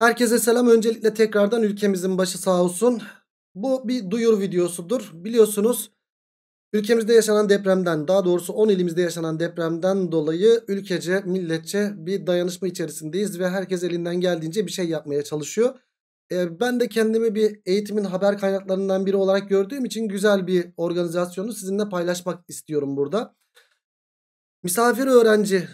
Herkese selam. Öncelikle tekrardan ülkemizin başı sağ olsun. Bu bir duyur videosudur. Biliyorsunuz ülkemizde yaşanan depremden daha doğrusu 10 ilimizde yaşanan depremden dolayı ülkece, milletçe bir dayanışma içerisindeyiz. Ve herkes elinden geldiğince bir şey yapmaya çalışıyor. Ee, ben de kendimi bir eğitimin haber kaynaklarından biri olarak gördüğüm için güzel bir organizasyonu sizinle paylaşmak istiyorum burada. Misafir öğrenci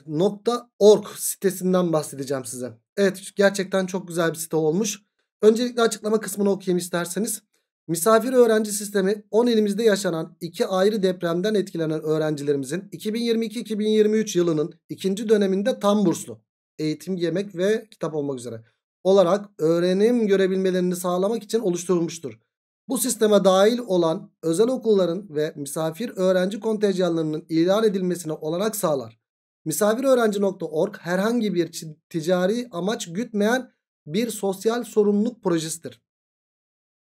org sitesinden bahsedeceğim size. Evet gerçekten çok güzel bir site olmuş. Öncelikle açıklama kısmını okuyayım isterseniz. Misafir öğrenci sistemi 10 ilimizde yaşanan iki ayrı depremden etkilenen öğrencilerimizin 2022-2023 yılının ikinci döneminde tam burslu eğitim, yemek ve kitap olmak üzere olarak öğrenim görebilmelerini sağlamak için oluşturulmuştur. Bu sisteme dahil olan özel okulların ve misafir öğrenci kontenjanlarının ilan edilmesine olanak sağlar. Misafiröğrenci.org herhangi bir ticari amaç gütmeyen bir sosyal sorumluluk projesidir.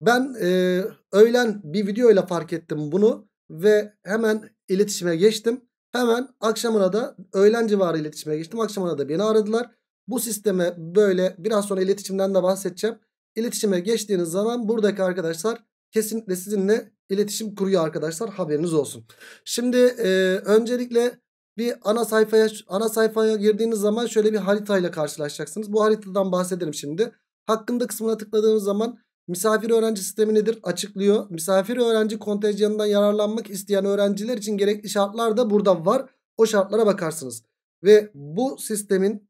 Ben e, öğlen bir videoyla fark ettim bunu ve hemen iletişime geçtim. Hemen akşamına da öğlen civarı iletişime geçtim. Akşamına da beni aradılar. Bu sisteme böyle biraz sonra iletişimden de bahsedeceğim. İletişime geçtiğiniz zaman buradaki arkadaşlar kesinlikle sizinle iletişim kuruyor arkadaşlar haberiniz olsun. Şimdi e, öncelikle bir ana sayfaya ana sayfaya girdiğiniz zaman şöyle bir haritayla karşılaşacaksınız. Bu haritadan bahsederim şimdi. Hakkında kısmına tıkladığınız zaman misafir öğrenci sistemi nedir açıklıyor. Misafir öğrenci kontenjanından yararlanmak isteyen öğrenciler için gerekli şartlar da burada var. O şartlara bakarsınız. Ve bu sistemin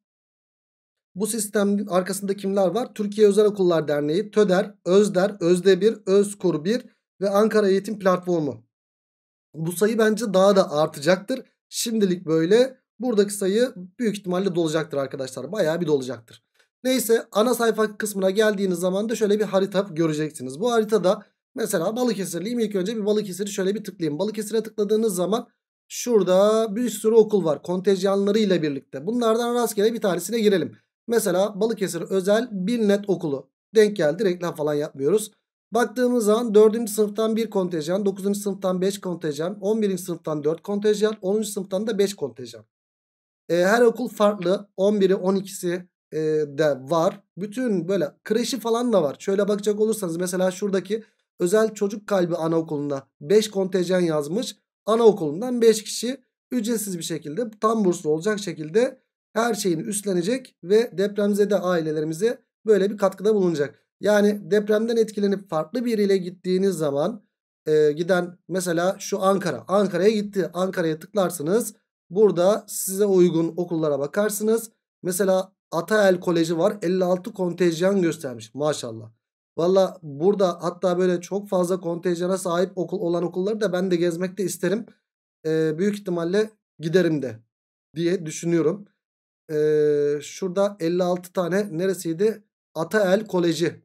bu sistemin arkasında kimler var? Türkiye Özel Okullar Derneği, TÖDER, ÖZDER, ÖZDE1, ÖZKUR1 ve Ankara Eğitim Platformu. Bu sayı bence daha da artacaktır. Şimdilik böyle buradaki sayı büyük ihtimalle dolacaktır arkadaşlar. Bayağı bir dolacaktır. Neyse ana sayfa kısmına geldiğiniz zaman da şöyle bir harita göreceksiniz. Bu haritada mesela Balıkesirliyim. İlk önce bir Balıkesir'i şöyle bir tıklayayım. Balıkesir'e tıkladığınız zaman şurada bir sürü okul var. Kontenjanları ile birlikte. Bunlardan rastgele bir tanesine girelim. Mesela Balıkesir Özel Bilnet Okulu. Denk geldi reklam falan yapmıyoruz. Baktığımız zaman 4. sınıftan 1 kontenjan, 9. sınıftan 5 kontenjan, 11. sınıftan 4 kontenjan, 10. sınıftan da 5 kontenjan. E, her okul farklı. 11'i 12'si e, de var. Bütün böyle kreşi falan da var. Şöyle bakacak olursanız mesela şuradaki özel çocuk kalbi anaokulunda 5 kontenjan yazmış. Anaokulundan 5 kişi ücretsiz bir şekilde tam burslu olacak şekilde her şeyini üstlenecek ve depremzede ailelerimize böyle bir katkıda bulunacak. Yani depremden etkilenip farklı bir ile gittiğiniz zaman e, giden mesela şu Ankara. Ankara'ya gitti. Ankara'ya tıklarsınız. Burada size uygun okullara bakarsınız. Mesela Atael Koleji var. 56 kontenjan göstermiş maşallah. Valla burada hatta böyle çok fazla kontenjana sahip okul olan okulları da ben de gezmek de isterim. E, büyük ihtimalle giderim de diye düşünüyorum. Ee, şurada 56 tane neresiydi? Atael Koleji.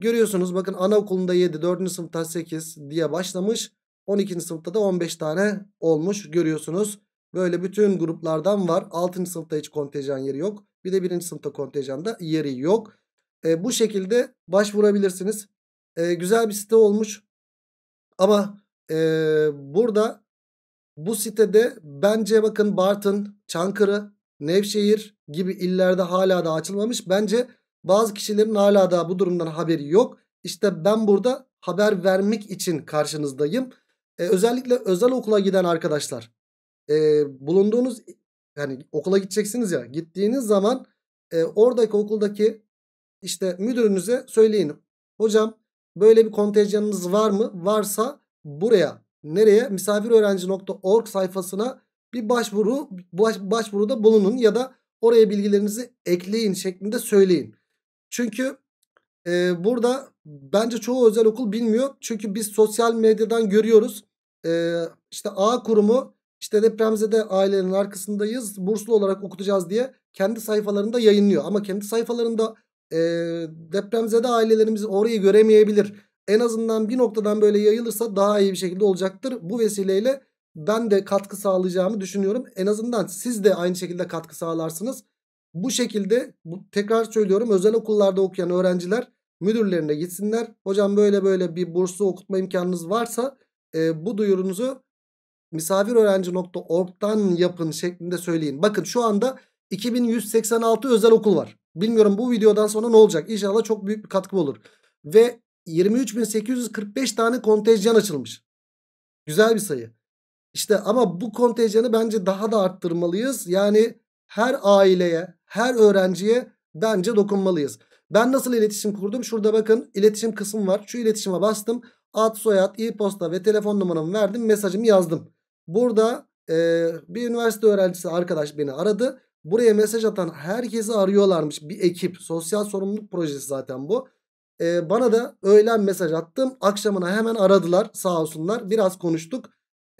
Görüyorsunuz bakın anaokulunda 7, 4. sınıfta 8 diye başlamış. 12. sınıfta da 15 tane olmuş görüyorsunuz. Böyle bütün gruplardan var. 6. sınıfta hiç kontenjan yeri yok. Bir de 1. sınıfta kontenjanda yeri yok. E, bu şekilde başvurabilirsiniz. E, güzel bir site olmuş. Ama e, burada bu sitede bence bakın Bartın, Çankırı Nevşehir gibi illerde hala da açılmamış. Bence bazı kişilerin hala da bu durumdan haberi yok. İşte ben burada haber vermek için karşınızdayım. Ee, özellikle özel okula giden arkadaşlar e, bulunduğunuz yani okula gideceksiniz ya gittiğiniz zaman e, oradaki okuldaki işte müdürünüze söyleyin. Hocam böyle bir kontenjanınız var mı? Varsa buraya nereye misafiröğrenci.org sayfasına bir başvuru baş, başvuruda bulunun ya da oraya bilgilerinizi ekleyin şeklinde söyleyin. Çünkü e, burada bence çoğu özel okul bilmiyor. Çünkü biz sosyal medyadan görüyoruz. E, işte A kurumu işte depremzede ailelerin arkasındayız burslu olarak okutacağız diye kendi sayfalarında yayınlıyor. Ama kendi sayfalarında e, depremzede ailelerimiz orayı göremeyebilir. En azından bir noktadan böyle yayılırsa daha iyi bir şekilde olacaktır. Bu vesileyle ben de katkı sağlayacağımı düşünüyorum. En azından siz de aynı şekilde katkı sağlarsınız. Bu şekilde bu, tekrar söylüyorum özel okullarda okuyan öğrenciler müdürlerine gitsinler. Hocam böyle böyle bir burslu okutma imkanınız varsa e, bu duyurunuzu misafiröğrenci.org'dan yapın şeklinde söyleyin. Bakın şu anda 2186 özel okul var. Bilmiyorum bu videodan sonra ne olacak. İnşallah çok büyük bir katkı olur. Ve 23.845 tane kontenjan açılmış. Güzel bir sayı. İşte ama bu kontenjanı bence daha da arttırmalıyız. Yani her aileye, her öğrenciye bence dokunmalıyız. Ben nasıl iletişim kurdum? Şurada bakın iletişim kısmı var. Şu iletişime bastım. Ad, soyad, e-posta ve telefon numaramı verdim. Mesajımı yazdım. Burada e, bir üniversite öğrencisi arkadaş beni aradı. Buraya mesaj atan herkesi arıyorlarmış. Bir ekip. Sosyal sorumluluk projesi zaten bu. E, bana da öğlen mesaj attım. Akşamına hemen aradılar sağ olsunlar. Biraz konuştuk.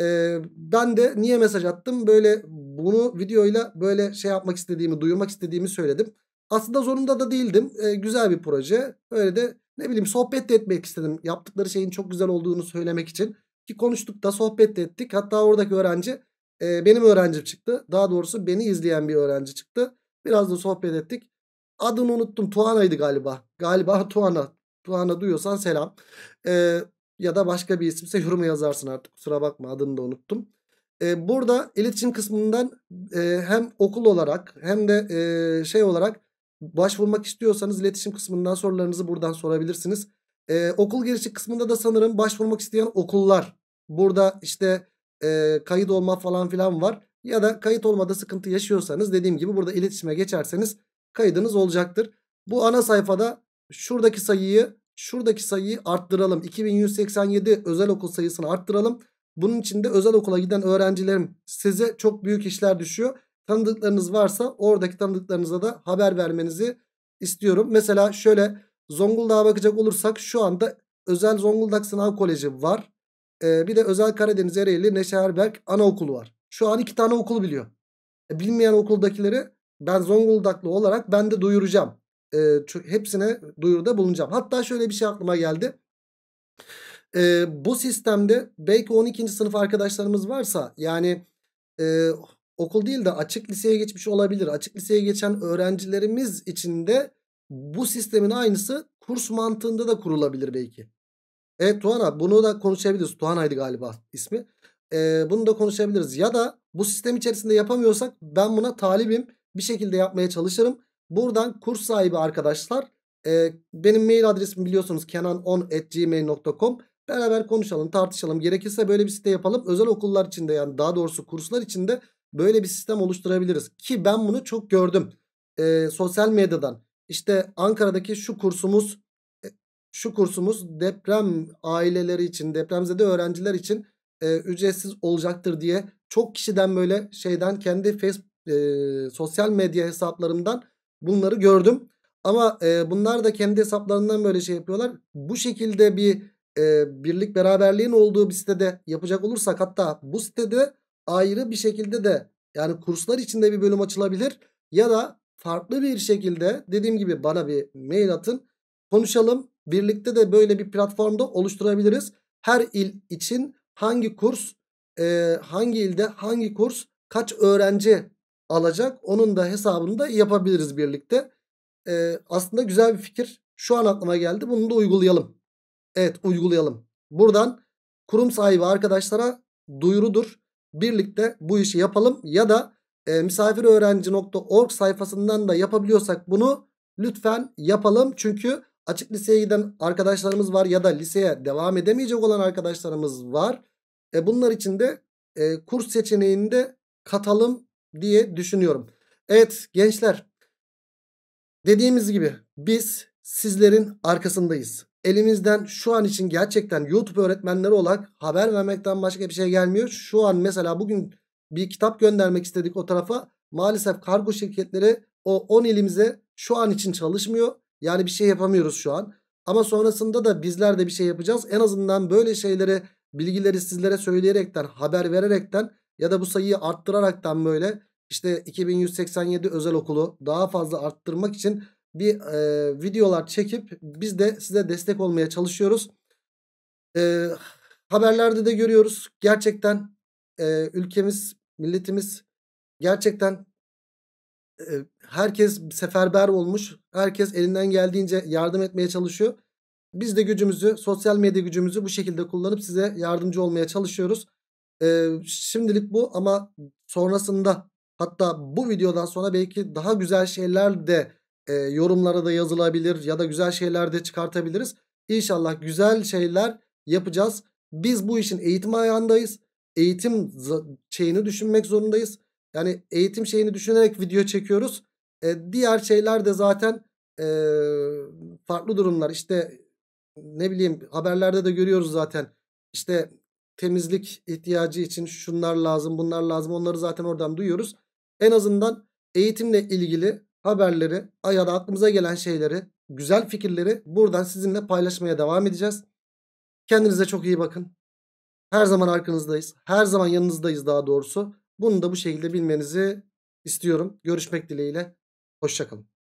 Ee, ben de niye mesaj attım? Böyle bunu videoyla böyle şey yapmak istediğimi, duyurmak istediğimi söyledim. Aslında zorunda da değildim. Ee, güzel bir proje. Böyle de ne bileyim sohbet de etmek istedim. Yaptıkları şeyin çok güzel olduğunu söylemek için. Ki konuştuk da sohbet de ettik. Hatta oradaki öğrenci e, benim öğrencim çıktı. Daha doğrusu beni izleyen bir öğrenci çıktı. Biraz da sohbet ettik. Adını unuttum. Tuana'ydı galiba. Galiba Tuana. Tuana duyuyorsan selam. Ee, ya da başka bir isimse Hürme yazarsın artık. Kusura bakma adını da unuttum. Ee, burada iletişim kısmından e, hem okul olarak hem de e, şey olarak başvurmak istiyorsanız iletişim kısmından sorularınızı buradan sorabilirsiniz. Ee, okul girişi kısmında da sanırım başvurmak isteyen okullar. Burada işte e, kayıt olma falan filan var. Ya da kayıt olmada sıkıntı yaşıyorsanız dediğim gibi burada iletişime geçerseniz kaydınız olacaktır. Bu ana sayfada şuradaki sayıyı Şuradaki sayıyı arttıralım. 2187 özel okul sayısını arttıralım. Bunun için de özel okula giden öğrencilerim size çok büyük işler düşüyor. Tanıdıklarınız varsa oradaki tanıdıklarınıza da haber vermenizi istiyorum. Mesela şöyle Zonguldak'a bakacak olursak şu anda özel Zonguldak Sınav Koleji var. Ee, bir de özel Karadeniz Ereğli Neşeherberk Anaokulu var. Şu an iki tane okul biliyor. E, bilmeyen okuldakileri ben Zonguldaklı olarak ben de duyuracağım e, hepsine duyuruda bulunacağım. Hatta şöyle bir şey aklıma geldi. E, bu sistemde belki 12. sınıf arkadaşlarımız varsa yani e, okul değil de açık liseye geçmiş olabilir. Açık liseye geçen öğrencilerimiz içinde bu sistemin aynısı kurs mantığında da kurulabilir belki. Evet Tuhan abi bunu da konuşabiliriz. aydı galiba ismi. Ee, bunu da konuşabiliriz. Ya da bu sistem içerisinde yapamıyorsak ben buna talibim. Bir şekilde yapmaya çalışırım. Buradan kurs sahibi arkadaşlar e, benim mail adresimi biliyorsunuz kenan10.gmail.com Beraber konuşalım tartışalım gerekirse böyle bir site yapalım. Özel okullar içinde yani daha doğrusu kurslar içinde böyle bir sistem oluşturabiliriz. Ki ben bunu çok gördüm. E, sosyal medyadan işte Ankara'daki şu kursumuz e, şu kursumuz deprem aileleri için depremzede öğrenciler için e, ücretsiz olacaktır diye çok kişiden böyle şeyden kendi Facebook e, sosyal medya hesaplarımdan Bunları gördüm. Ama e, bunlar da kendi hesaplarından böyle şey yapıyorlar. Bu şekilde bir e, birlik beraberliğin olduğu bir sitede yapacak olursak hatta bu sitede ayrı bir şekilde de yani kurslar içinde bir bölüm açılabilir. Ya da farklı bir şekilde dediğim gibi bana bir mail atın. Konuşalım. Birlikte de böyle bir platformda oluşturabiliriz. Her il için hangi kurs, e, hangi ilde hangi kurs, kaç öğrenci alacak. Onun da hesabını da yapabiliriz birlikte. Ee, aslında güzel bir fikir. Şu an aklıma geldi. Bunu da uygulayalım. Evet uygulayalım. Buradan kurum sahibi arkadaşlara duyurudur. Birlikte bu işi yapalım ya da e, misafiröğrenci.org sayfasından da yapabiliyorsak bunu lütfen yapalım. Çünkü açık liseye giden arkadaşlarımız var ya da liseye devam edemeyecek olan arkadaşlarımız var. E, bunlar için de e, kurs seçeneğinde katalım diye düşünüyorum. Evet gençler dediğimiz gibi biz sizlerin arkasındayız. Elimizden şu an için gerçekten YouTube öğretmenleri olarak haber vermekten başka bir şey gelmiyor. Şu an mesela bugün bir kitap göndermek istedik o tarafa. Maalesef kargo şirketleri o 10 elimize şu an için çalışmıyor. Yani bir şey yapamıyoruz şu an. Ama sonrasında da bizler de bir şey yapacağız. En azından böyle şeyleri bilgileri sizlere söyleyerekten haber vererekten ya da bu sayıyı arttıraraktan böyle işte 2187 özel okulu daha fazla arttırmak için bir e, videolar çekip biz de size destek olmaya çalışıyoruz. E, haberlerde de görüyoruz. Gerçekten e, ülkemiz, milletimiz gerçekten e, herkes seferber olmuş. Herkes elinden geldiğince yardım etmeye çalışıyor. Biz de gücümüzü, sosyal medya gücümüzü bu şekilde kullanıp size yardımcı olmaya çalışıyoruz e, şimdilik bu ama sonrasında hatta bu videodan sonra belki daha güzel şeyler de e, yorumlara da yazılabilir ya da güzel şeyler de çıkartabiliriz. İnşallah güzel şeyler yapacağız. Biz bu işin eğitim ayağındayız. Eğitim şeyini düşünmek zorundayız. Yani eğitim şeyini düşünerek video çekiyoruz. E, diğer şeyler de zaten e, farklı durumlar. İşte ne bileyim haberlerde de görüyoruz zaten. İşte temizlik ihtiyacı için şunlar lazım bunlar lazım onları zaten oradan duyuyoruz. En azından eğitimle ilgili haberleri ya da aklımıza gelen şeyleri güzel fikirleri buradan sizinle paylaşmaya devam edeceğiz. Kendinize çok iyi bakın. Her zaman arkanızdayız. Her zaman yanınızdayız daha doğrusu. Bunu da bu şekilde bilmenizi istiyorum. Görüşmek dileğiyle. Hoşçakalın.